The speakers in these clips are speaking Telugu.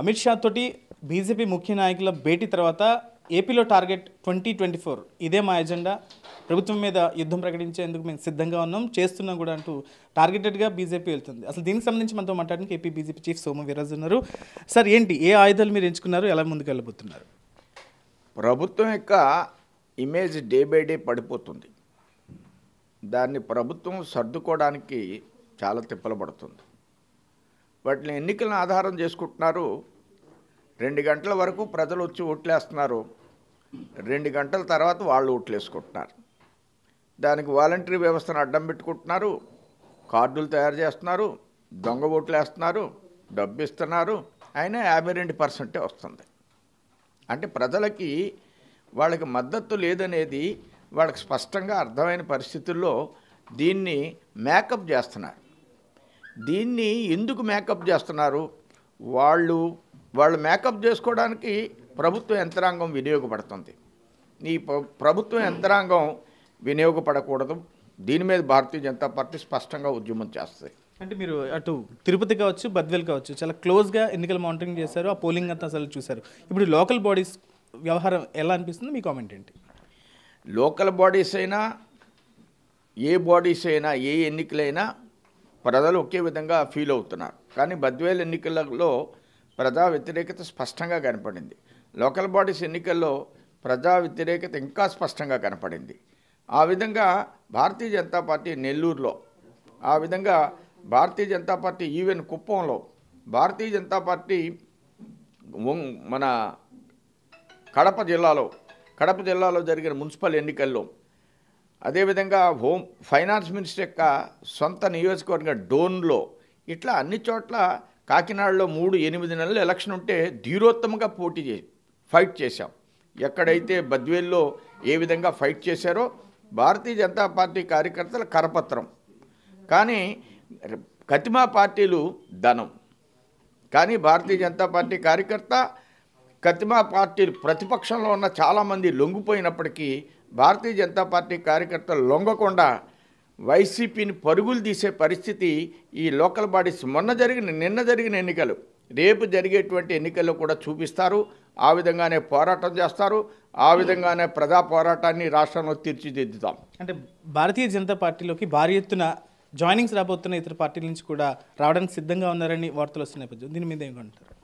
అమిత్ షా తోటి బీజేపీ ముఖ్య నాయకుల భేటీ తర్వాత ఏపీలో టార్గెట్ ట్వంటీ ట్వంటీ ఫోర్ ఇదే మా ఎజెండా ప్రభుత్వం మీద యుద్ధం ప్రకటించేందుకు మేము సిద్ధంగా ఉన్నాం చేస్తున్నాం కూడా అంటూ టార్గెటెడ్గా బీజేపీ వెళ్తుంది అసలు దీనికి సంబంధించి మనతో మాట్లాడడానికి AP BJP chief Somu Veerraju ఉన్నారు సార్ ఏంటి ఏ ఆయుధాలు మీరు ఎంచుకున్నారు ఎలా ముందుకెళ్ళబోతున్నారు ప్రభుత్వం యొక్క ఇమేజ్ డే బై డే పడిపోతుంది దాన్ని ప్రభుత్వం సర్దుకోవడానికి చాలా తిప్పలు పడుతుంది వాటిని ఎన్నికలను ఆధారం చేసుకుంటున్నారు రెండు గంటల వరకు ప్రజలు వచ్చి ఓట్లేస్తున్నారు రెండు గంటల తర్వాత వాళ్ళు ఓట్లేసుకుంటున్నారు దానికి వాలంటరీ వ్యవస్థను అడ్డం పెట్టుకుంటున్నారు కార్డులు తయారు చేస్తున్నారు దొంగ ఓట్లు వేస్తున్నారు డబ్బు ఇస్తున్నారు అయినా యాభై రెండు పర్సెంటే వస్తుంది అంటే ప్రజలకి వాళ్ళకి మద్దతు లేదనేది వాళ్ళకి స్పష్టంగా అర్థమైన పరిస్థితుల్లో దీన్ని మేకప్ చేస్తున్నారు దీన్ని ఎందుకు మేకప్ చేస్తున్నారు వాళ్ళు వాళ్ళు మేకప్ చేసుకోవడానికి ప్రభుత్వ యంత్రాంగం వినియోగపడుతుంది ఈ ప్రభుత్వ యంత్రాంగం వినియోగపడకూడదు దీని మీద భారతీయ జనతా పార్టీ స్పష్టంగా ఉద్యమం చేస్తుంది అంటే మీరు అటు తిరుపతి కావచ్చు బద్వేల్ కావచ్చు చాలా క్లోజ్గా ఎన్నికల మానిటరింగ్ చేశారు ఆ పోలింగ్ అంతా అసలు చూశారు ఇప్పుడు లోకల్ బాడీస్ వ్యవహారం ఎలా అనిపిస్తుంది మీ కామెంట్ ఏంటి లోకల్ బాడీస్ అయినా ఏ బాడీస్ అయినా ఏ ఎన్నికలైనా ప్రజలు ఒకే విధంగా ఫీల్ అవుతున్నారు కానీ బద్వేల్ ఎన్నికలలో ప్రజా వ్యతిరేకత స్పష్టంగా కనపడింది లోకల్ బాడీస్ ఎన్నికల్లో ప్రజా వ్యతిరేకత ఇంకా స్పష్టంగా కనపడింది ఆ విధంగా భారతీయ జనతా పార్టీ నెల్లూరులో ఆ విధంగా భారతీయ జనతా పార్టీ ఈవెన్ కుప్పంలో భారతీయ జనతా పార్టీ మన కడప జిల్లాలో కడప జిల్లాలో జరిగిన మున్సిపల్ ఎన్నికల్లో అదేవిధంగా హోమ్ ఫైనాన్స్ మినిస్టర్ యొక్క సొంత నియోజకవర్గ డోన్లో ఇట్లా అన్ని చోట్ల కాకినాడలో మూడు ఎనిమిది నెలలు ఎలక్షన్ ఉంటే ధీరోత్తమంగా పోటీ చే ఫైట్ చేశాం ఎక్కడైతే బద్వేల్లో ఏ విధంగా ఫైట్ చేశారో భారతీయ జనతా పార్టీ కార్యకర్తల కరపత్రం కానీ కతిమా పార్టీలు ధనం కానీ భారతీయ జనతా పార్టీ కార్యకర్త కతిమా పార్టీలు ప్రతిపక్షంలో ఉన్న చాలామంది లొంగిపోయినప్పటికీ భారతీయ జనతా పార్టీ కార్యకర్తలు లొంగకుండా వైసీపీని పరుగులు తీసే పరిస్థితి ఈ లోకల్ బాడీస్ మొన్న జరిగిన నిన్న జరిగిన ఎన్నికలు రేపు జరిగేటువంటి ఎన్నికల్లో కూడా చూపిస్తారు ఆ విధంగానే పోరాటం చేస్తారు ఆ విధంగానే ప్రజా పోరాటాన్ని రాష్ట్రంలో తీర్చిదిద్దుతాం అంటే భారతీయ జనతా పార్టీలోకి భారీ ఎత్తున జాయినింగ్స్ రాబోతున్న ఇతర పార్టీల నుంచి కూడా రావడానికి సిద్ధంగా ఉన్నారని వార్తలు నేపథ్యం దీని మీద ఏమంటారు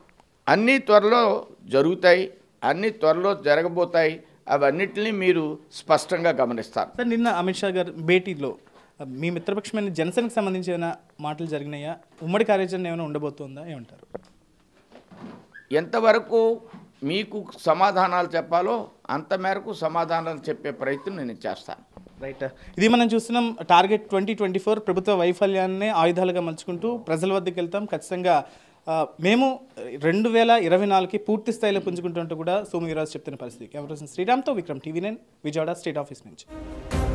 అన్నీ త్వరలో జరుగుతాయి అన్నీ త్వరలో జరగబోతాయి అవన్నిటిని మీరు స్పష్టంగా గమనిస్తారు సార్ నిన్న అమిత్ షా గారు భేటీలో మీ మిత్రపక్షమైన జనసేనకు సంబంధించిన మాటలు జరిగినాయా ఉమ్మడి కార్యాచరణ ఏమైనా ఉండబోతుందా ఏమంటారు ఎంతవరకు మీకు సమాధానాలు చెప్పాలో అంత మేరకు సమాధానాలు చెప్పే ప్రయత్నం నేను చేస్తాను రైట్ ఇది మనం చూస్తున్నాం టార్గెట్ ట్వంటీ ట్వంటీ ఫోర్ ప్రభుత్వ వైఫల్యాన్ని ఆయుధాలుగా మలుచుకుంటూ ప్రజల వద్దకు వెళ్తాం ఖచ్చితంగా మేము రెండు వేల ఇరవై నాలుగుకి పూర్తి స్థాయిలో పుంజుకుంటుంటూ కూడా సోమవీరాజు చెప్తున్న పరిస్థితి కెమెరా శ్రీరామ్తో Vikram TV nine Vijayawada state office నుంచి